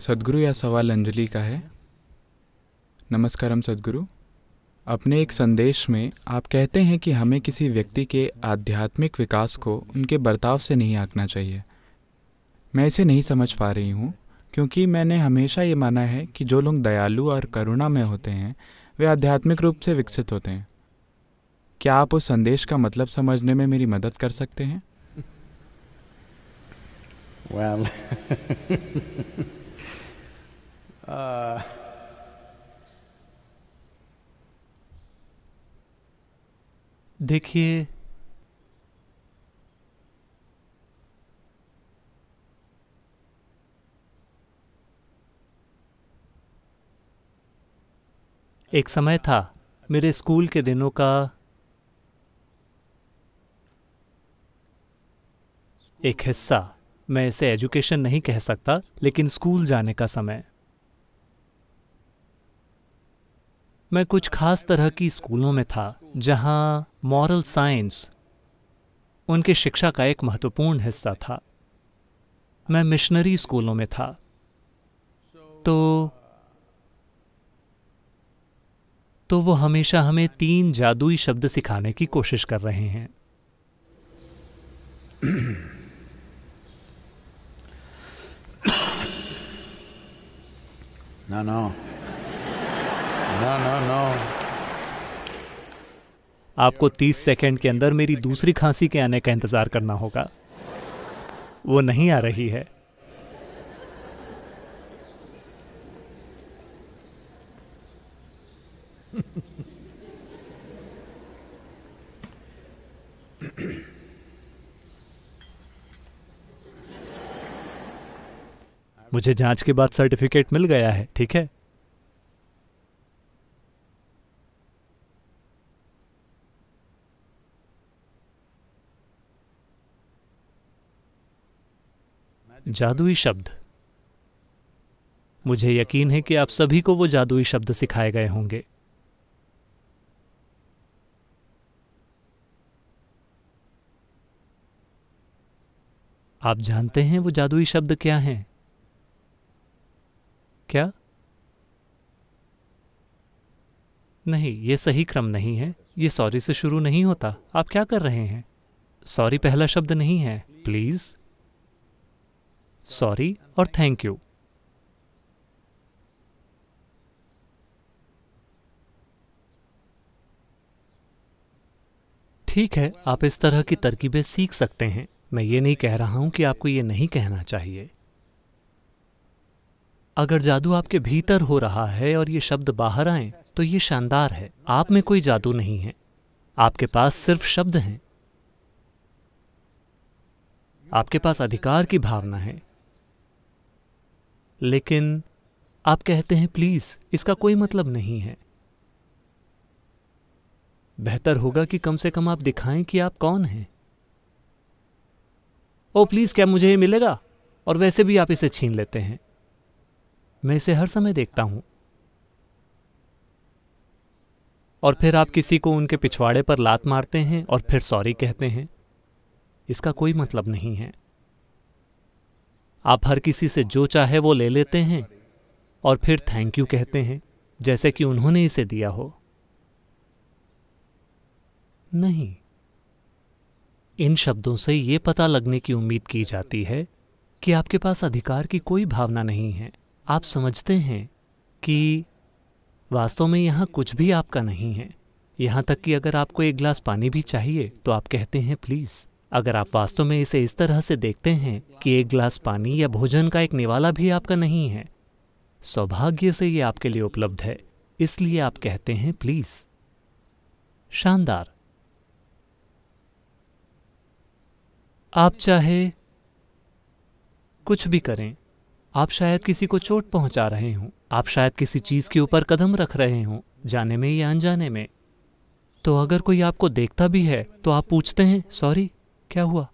सदगुरु या सवाल अंजलि का है नमस्कारम सदगुरु अपने एक संदेश में आप कहते हैं कि हमें किसी व्यक्ति के आध्यात्मिक विकास को उनके बर्ताव से नहीं आंकना चाहिए मैं इसे नहीं समझ पा रही हूँ क्योंकि मैंने हमेशा ये माना है कि जो लोग दयालु और करुणा में होते हैं वे आध्यात्मिक रूप से विकसित होते हैं क्या आप उस संदेश का मतलब समझने में मेरी मदद कर सकते हैं well. Uh, देखिए एक समय था मेरे स्कूल के दिनों का एक हिस्सा मैं इसे एजुकेशन नहीं कह सकता लेकिन स्कूल जाने का समय मैं कुछ खास तरह की स्कूलों में था जहां मॉरल साइंस उनके शिक्षा का एक महत्वपूर्ण हिस्सा था मैं मिशनरी स्कूलों में था तो तो वो हमेशा हमें तीन जादुई शब्द सिखाने की कोशिश कर रहे हैं ना ना ना ना ना आपको 30 सेकंड के अंदर मेरी दूसरी खांसी के आने का इंतज़ार करना होगा वो नहीं आ रही है मुझे जांच के बाद सर्टिफिकेट मिल गया है ठीक है जादुई शब्द मुझे यकीन है कि आप सभी को वो जादुई शब्द सिखाए गए होंगे आप जानते हैं वो जादुई शब्द क्या हैं क्या नहीं ये सही क्रम नहीं है ये सॉरी से शुरू नहीं होता आप क्या कर रहे हैं सॉरी पहला शब्द नहीं है प्लीज सॉरी और थैंक यू ठीक है आप इस तरह की तरकीबें सीख सकते हैं मैं ये नहीं कह रहा हूं कि आपको ये नहीं कहना चाहिए अगर जादू आपके भीतर हो रहा है और ये शब्द बाहर आए तो ये शानदार है आप में कोई जादू नहीं है आपके पास सिर्फ शब्द हैं आपके पास अधिकार की भावना है लेकिन आप कहते हैं प्लीज़ इसका कोई मतलब नहीं है बेहतर होगा कि कम से कम आप दिखाएं कि आप कौन हैं ओ प्लीज़ क्या मुझे ये मिलेगा और वैसे भी आप इसे छीन लेते हैं मैं इसे हर समय देखता हूं और फिर आप किसी को उनके पिछवाड़े पर लात मारते हैं और फिर सॉरी कहते हैं इसका कोई मतलब नहीं है आप हर किसी से जो चाहे वो ले लेते हैं और फिर थैंक यू कहते हैं जैसे कि उन्होंने इसे दिया हो नहीं इन शब्दों से ये पता लगने की उम्मीद की जाती है कि आपके पास अधिकार की कोई भावना नहीं है आप समझते हैं कि वास्तव में यहां कुछ भी आपका नहीं है यहां तक कि अगर आपको एक गिलास पानी भी चाहिए तो आप कहते हैं प्लीज़ अगर आप वास्तव में इसे इस तरह से देखते हैं कि एक ग्लास पानी या भोजन का एक निवाला भी आपका नहीं है सौभाग्य से ये आपके लिए उपलब्ध है इसलिए आप कहते हैं प्लीज शानदार आप चाहे कुछ भी करें आप शायद किसी को चोट पहुंचा रहे हों आप शायद किसी चीज के ऊपर कदम रख रहे हों जाने में या अनजाने में तो अगर कोई आपको देखता भी है तो आप पूछते हैं सॉरी क्या हुआ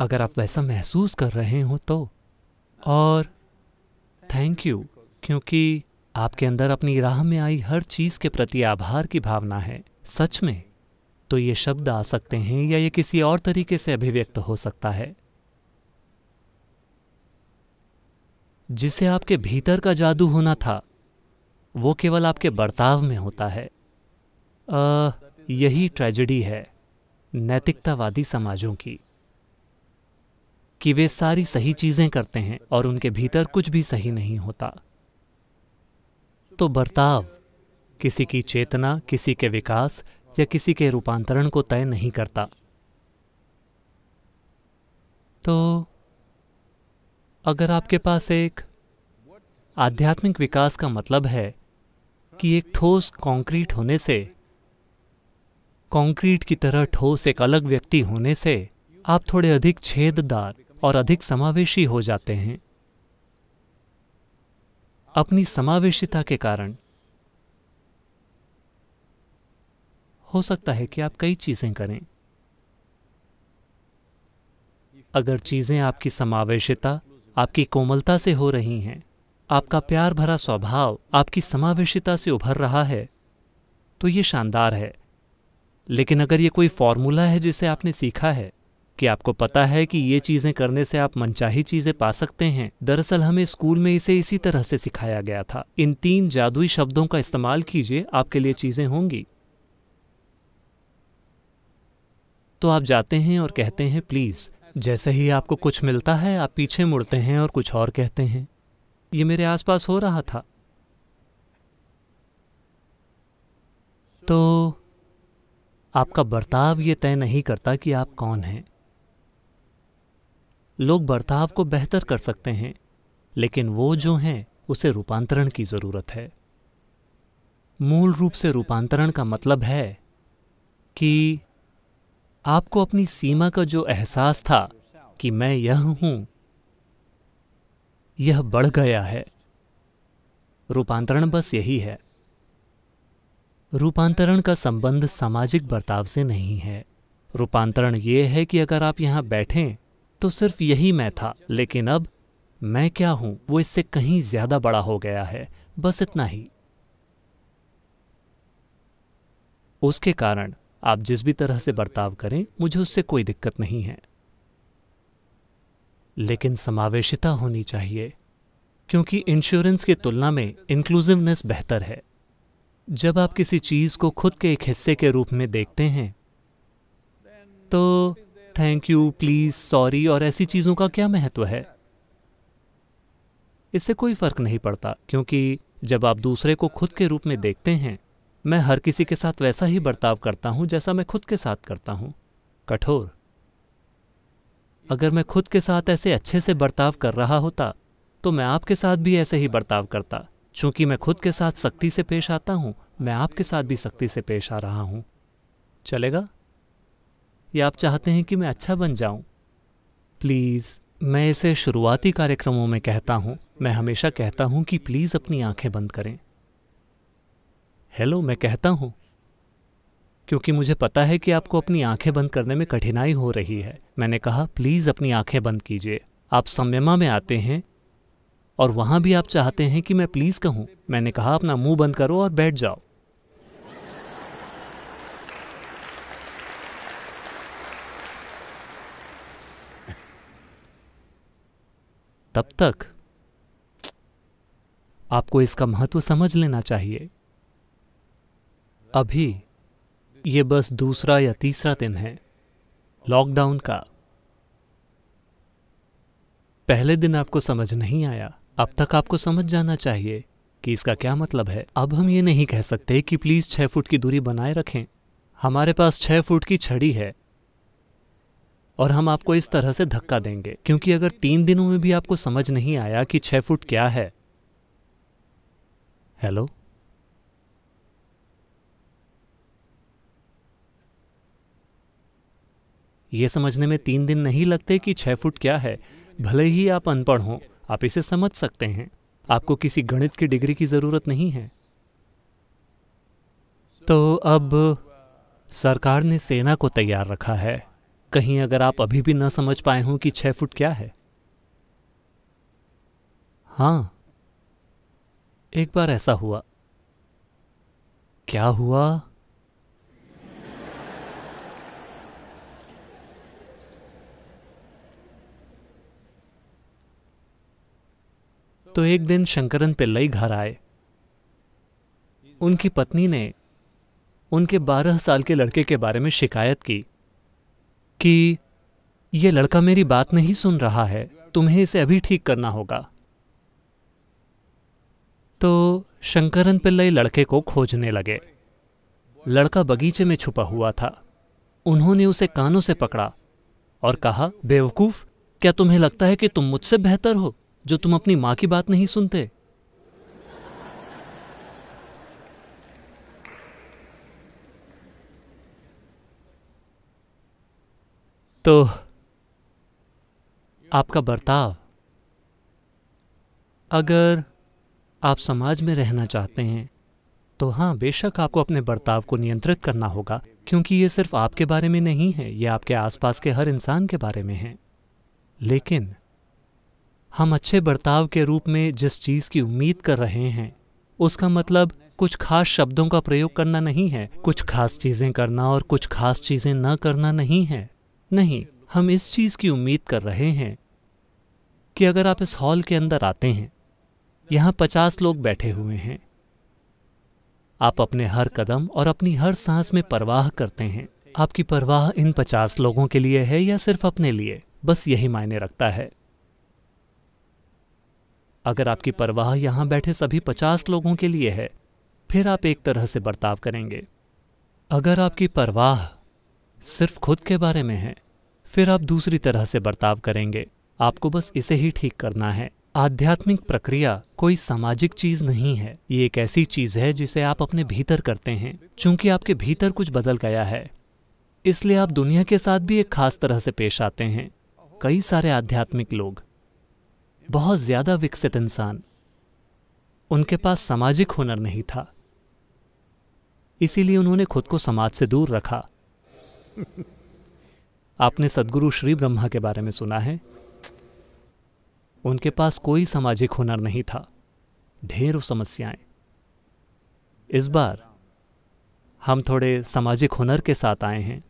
अगर आप वैसा महसूस कर रहे हो तो और थैंक यू क्योंकि आपके अंदर अपनी राह में आई हर चीज़ के प्रति आभार की भावना है सच में तो ये शब्द आ सकते हैं या ये किसी और तरीके से अभिव्यक्त हो सकता है जिसे आपके भीतर का जादू होना था वो केवल आपके बर्ताव में होता है आ, यही ट्रेजेडी है नैतिकतावादी समाजों की कि वे सारी सही चीजें करते हैं और उनके भीतर कुछ भी सही नहीं होता तो बर्ताव किसी की चेतना किसी के विकास या किसी के रूपांतरण को तय नहीं करता तो अगर आपके पास एक आध्यात्मिक विकास का मतलब है कि एक ठोस कंक्रीट होने से कंक्रीट की तरह ठोस एक अलग व्यक्ति होने से आप थोड़े अधिक छेददार और अधिक समावेशी हो जाते हैं अपनी समावेशिता के कारण हो सकता है कि आप कई चीजें करें अगर चीजें आपकी समावेशिता आपकी कोमलता से हो रही हैं आपका प्यार भरा स्वभाव आपकी समावेशिता से उभर रहा है तो ये शानदार है लेकिन अगर ये कोई फॉर्मूला है जिसे आपने सीखा है कि आपको पता है कि ये चीज़ें करने से आप मनचाही चीज़ें पा सकते हैं दरअसल हमें स्कूल में इसे इसी तरह से सिखाया गया था इन तीन जादुई शब्दों का इस्तेमाल कीजिए आपके लिए चीज़ें होंगी तो आप जाते हैं और कहते हैं प्लीज़ जैसे ही आपको कुछ मिलता है आप पीछे मुड़ते हैं और कुछ और कहते हैं ये मेरे आसपास हो रहा था तो आपका बर्ताव ये तय नहीं करता कि आप कौन हैं लोग बर्ताव को बेहतर कर सकते हैं लेकिन वो जो हैं उसे रूपांतरण की ज़रूरत है मूल रूप से रूपांतरण का मतलब है कि आपको अपनी सीमा का जो एहसास था कि मैं यह हूं यह बढ़ गया है रूपांतरण बस यही है रूपांतरण का संबंध सामाजिक बर्ताव से नहीं है रूपांतरण ये है कि अगर आप यहाँ बैठें तो सिर्फ यही मैं था लेकिन अब मैं क्या हूं वो इससे कहीं ज्यादा बड़ा हो गया है बस इतना ही उसके कारण आप जिस भी तरह से बर्ताव करें मुझे उससे कोई दिक्कत नहीं है लेकिन समावेशिता होनी चाहिए क्योंकि इंश्योरेंस की तुलना में इंक्लूसिवनेस बेहतर है जब आप किसी चीज़ को खुद के एक हिस्से के रूप में देखते हैं तो थैंक यू प्लीज़ सॉरी और ऐसी चीज़ों का क्या महत्व है इससे कोई फ़र्क नहीं पड़ता क्योंकि जब आप दूसरे को खुद के रूप में देखते हैं मैं हर किसी के साथ वैसा ही बर्ताव करता हूं जैसा मैं खुद के साथ करता हूं कठोर अगर मैं खुद के साथ ऐसे अच्छे से बर्ताव कर रहा होता तो मैं आपके साथ भी ऐसे ही बर्ताव करता चूंकि मैं खुद के साथ सख्ती से पेश आता हूं मैं आपके साथ भी सख्ती से पेश आ रहा हूं चलेगा या आप चाहते हैं कि मैं अच्छा बन जाऊं प्लीज़ मैं इसे शुरुआती कार्यक्रमों में कहता हूं मैं हमेशा कहता हूं कि प्लीज़ अपनी आंखें बंद करें हेलो मैं कहता हूं क्योंकि मुझे पता है कि आपको अपनी आंखें बंद करने में कठिनाई हो रही है मैंने कहा प्लीज़ अपनी आंखें बंद कीजिए आप संयमा में आते हैं और वहां भी आप चाहते हैं कि मैं प्लीज़ कहूं मैंने कहा अपना मुंह बंद करो और बैठ जाओ तब तक आपको इसका महत्व समझ लेना चाहिए अभी ये बस दूसरा या तीसरा दिन है लॉकडाउन का पहले दिन आपको समझ नहीं आया अब तक आपको समझ जाना चाहिए कि इसका क्या मतलब है अब हम ये नहीं कह सकते कि प्लीज़ छह फुट की दूरी बनाए रखें हमारे पास छह फुट की छड़ी है और हम आपको इस तरह से धक्का देंगे क्योंकि अगर तीन दिनों में भी आपको समझ नहीं आया कि छह फुट क्या है हेलो ये समझने में तीन दिन नहीं लगते कि छह फुट क्या है भले ही आप अनपढ़ हों आप इसे समझ सकते हैं आपको किसी गणित की डिग्री की ज़रूरत नहीं है तो अब सरकार ने सेना को तैयार रखा है कहीं अगर आप अभी भी ना समझ पाए हों कि छह फुट क्या है हाँ एक बार ऐसा हुआ क्या हुआ तो एक दिन शंकरन पिल्लई घर आए उनकी पत्नी ने उनके बारह साल के लड़के के बारे में शिकायत की कि यह लड़का मेरी बात नहीं सुन रहा है तुम्हें इसे अभी ठीक करना होगा तो शंकरन पिल्लई लड़के को खोजने लगे लड़का बगीचे में छुपा हुआ था उन्होंने उसे कानों से पकड़ा और कहा बेवकूफ क्या तुम्हें लगता है कि तुम मुझसे बेहतर हो जो तुम अपनी मां की बात नहीं सुनते तो आपका बर्ताव अगर आप समाज में रहना चाहते हैं तो हाँ बेशक आपको अपने बर्ताव को नियंत्रित करना होगा क्योंकि ये सिर्फ आपके बारे में नहीं है ये आपके आसपास के हर इंसान के बारे में है लेकिन हम अच्छे बर्ताव के रूप में जिस चीज़ की उम्मीद कर रहे हैं उसका मतलब कुछ खास शब्दों का प्रयोग करना नहीं है कुछ खास चीज़ें करना और कुछ खास चीज़ें न करना नहीं है नहीं हम इस चीज़ की उम्मीद कर रहे हैं कि अगर आप इस हॉल के अंदर आते हैं यहाँ पचास लोग बैठे हुए हैं आप अपने हर कदम और अपनी हर सांस में परवाह करते हैं आपकी परवाह इन पचास लोगों के लिए है या सिर्फ अपने लिए बस यही मायने रखता है अगर आपकी परवाह यहां बैठे सभी पचास लोगों के लिए है फिर आप एक तरह से बर्ताव करेंगे अगर आपकी परवाह सिर्फ खुद के बारे में है फिर आप दूसरी तरह से बर्ताव करेंगे आपको बस इसे ही ठीक करना है आध्यात्मिक प्रक्रिया कोई सामाजिक चीज नहीं है ये एक ऐसी चीज है जिसे आप अपने भीतर करते हैं क्योंकि आपके भीतर कुछ बदल गया है इसलिए आप दुनिया के साथ भी एक खास तरह से पेश आते हैं कई सारे आध्यात्मिक लोग बहुत ज़्यादा विकसित इंसान उनके पास सामाजिक हुनर नहीं था इसीलिए उन्होंने खुद को समाज से दूर रखा आपने सदगुरु श्री ब्रह्मा के बारे में सुना है उनके पास कोई सामाजिक हुनर नहीं था ढेरों समस्याएं इस बार हम थोड़े सामाजिक हुनर के साथ आए हैं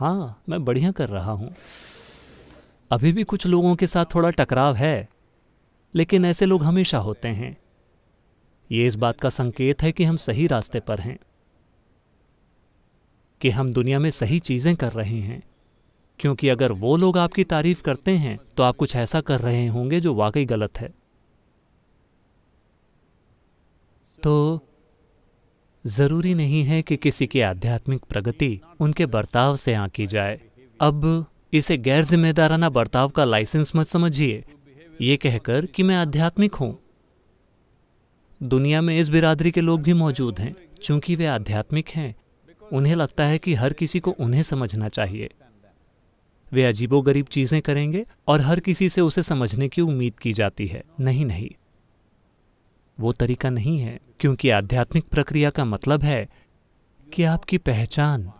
हाँ मैं बढ़िया कर रहा हूँ अभी भी कुछ लोगों के साथ थोड़ा टकराव है लेकिन ऐसे लोग हमेशा होते हैं ये इस बात का संकेत है कि हम सही रास्ते पर हैं कि हम दुनिया में सही चीज़ें कर रहे हैं क्योंकि अगर वो लोग आपकी तारीफ करते हैं तो आप कुछ ऐसा कर रहे होंगे जो वाकई गलत है तो ज़रूरी नहीं है कि किसी की आध्यात्मिक प्रगति उनके बर्ताव से आंकी जाए अब इसे गैर जिम्मेदाराना बर्ताव का लाइसेंस मत समझिए ये कहकर कि मैं आध्यात्मिक हूं दुनिया में इस बिरादरी के लोग भी मौजूद हैं चूंकि वे आध्यात्मिक हैं उन्हें लगता है कि हर किसी को उन्हें समझना चाहिए वे अजीबोगरीब चीज़ें करेंगे और हर किसी से उसे समझने की उम्मीद की जाती है नहीं नहीं वो तरीका नहीं है क्योंकि आध्यात्मिक प्रक्रिया का मतलब है कि आपकी पहचान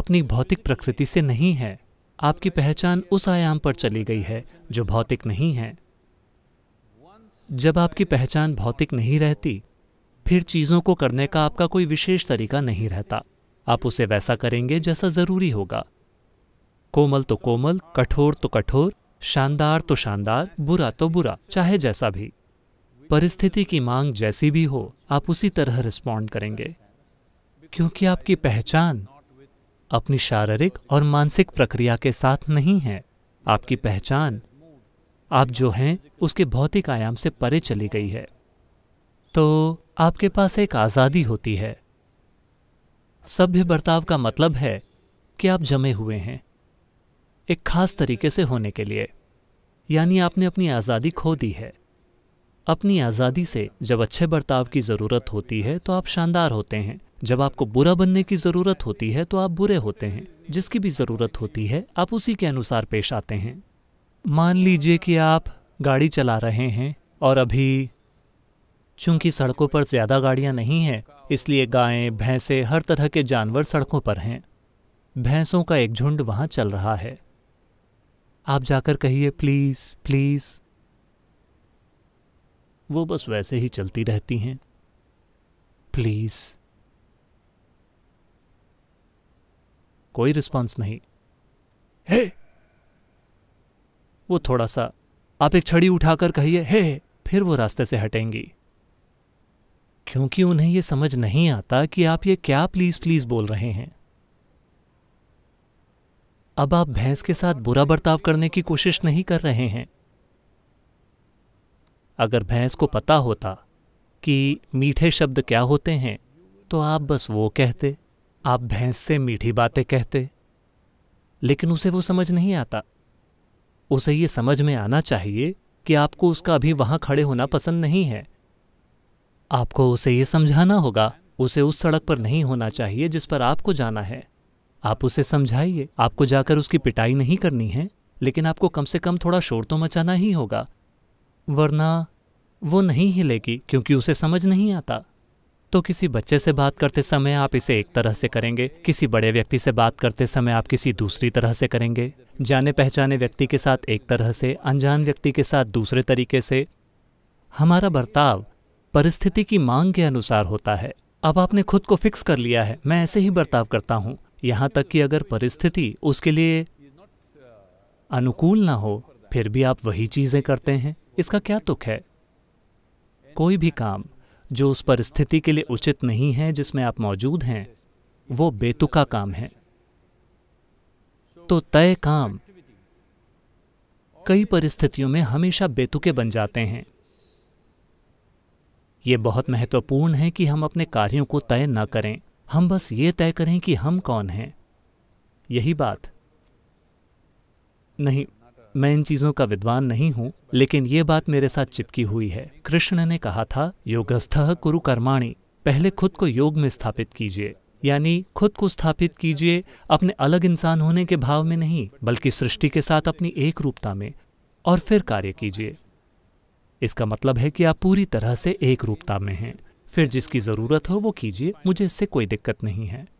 अपनी भौतिक प्रकृति से नहीं है आपकी पहचान उस आयाम पर चली गई है जो भौतिक नहीं है जब आपकी पहचान भौतिक नहीं रहती फिर चीज़ों को करने का आपका कोई विशेष तरीका नहीं रहता आप उसे वैसा करेंगे जैसा ज़रूरी होगा कोमल तो कोमल कठोर तो कठोर शानदार तो शानदार बुरा तो बुरा चाहे जैसा भी परिस्थिति की मांग जैसी भी हो आप उसी तरह रिस्पॉन्ड करेंगे क्योंकि आपकी पहचान अपनी शारीरिक और मानसिक प्रक्रिया के साथ नहीं है आपकी पहचान आप जो हैं उसके भौतिक आयाम से परे चली गई है तो आपके पास एक आज़ादी होती है सभ्य बर्ताव का मतलब है कि आप जमे हुए हैं एक खास तरीके से होने के लिए यानी आपने अपनी आज़ादी खो दी है अपनी आज़ादी से जब अच्छे बर्ताव की ज़रूरत होती है तो आप शानदार होते हैं जब आपको बुरा बनने की ज़रूरत होती है तो आप बुरे होते हैं जिसकी भी ज़रूरत होती है आप उसी के अनुसार पेश आते हैं मान लीजिए कि आप गाड़ी चला रहे हैं और अभी चूंकि सड़कों पर ज़्यादा गाड़ियां नहीं हैं इसलिए गायें भैंसे हर तरह के जानवर सड़कों पर हैं भैंसों का एक झुंड वहां चल रहा है आप जाकर कहिए प्लीज़ प्लीज़ वो बस वैसे ही चलती रहती हैं प्लीज़ कोई रिस्पांस नहीं हे वो थोड़ा सा आप एक छड़ी उठाकर कहिए हे फिर वो रास्ते से हटेंगी क्योंकि उन्हें यह समझ नहीं आता कि आप ये क्या प्लीज प्लीज बोल रहे हैं अब आप भैंस के साथ बुरा बर्ताव करने की कोशिश नहीं कर रहे हैं अगर भैंस को पता होता कि मीठे शब्द क्या होते हैं तो आप बस वो कहते आप भैंस से मीठी बातें कहते लेकिन उसे वो समझ नहीं आता उसे ये समझ में आना चाहिए कि आपको उसका अभी वहां खड़े होना पसंद नहीं है आपको उसे ये समझाना होगा उसे उस सड़क पर नहीं होना चाहिए जिस पर आपको जाना है आप उसे समझाइए आपको जाकर उसकी पिटाई नहीं करनी है लेकिन आपको कम से कम थोड़ा शोर तो मचाना ही होगा वरना वो नहीं हिलेगी क्योंकि उसे समझ नहीं आता तो किसी बच्चे से बात करते समय आप इसे एक तरह से करेंगे किसी बड़े व्यक्ति से बात करते समय आप किसी दूसरी तरह से करेंगे जाने पहचाने व्यक्ति के साथ एक तरह से अनजान व्यक्ति के साथ दूसरे तरीके से हमारा बर्ताव परिस्थिति की मांग के अनुसार होता है अब आपने खुद को फिक्स कर लिया है मैं ऐसे ही बर्ताव करता हूँ यहाँ तक कि अगर परिस्थिति उसके लिए अनुकूल ना हो फिर भी आप वही चीज़ें करते हैं इसका क्या दुख है कोई भी काम जो उस परिस्थिति के लिए उचित नहीं है जिसमें आप मौजूद हैं वो बेतुका काम है तो तय काम कई परिस्थितियों में हमेशा बेतुके बन जाते हैं ये बहुत महत्वपूर्ण है कि हम अपने कार्यों को तय न करें हम बस ये तय करें कि हम कौन हैं यही बात नहीं मैं इन चीज़ों का विद्वान नहीं हूँ लेकिन ये बात मेरे साथ चिपकी हुई है कृष्ण ने कहा था योगस्थ कुरु कर्माणी पहले खुद को योग में स्थापित कीजिए यानी खुद को स्थापित कीजिए अपने अलग इंसान होने के भाव में नहीं बल्कि सृष्टि के साथ अपनी एक रूपता में और फिर कार्य कीजिए इसका मतलब है कि आप पूरी तरह से एक रूपता में हैं फिर जिसकी ज़रूरत हो वो कीजिए मुझे इससे कोई दिक्कत नहीं है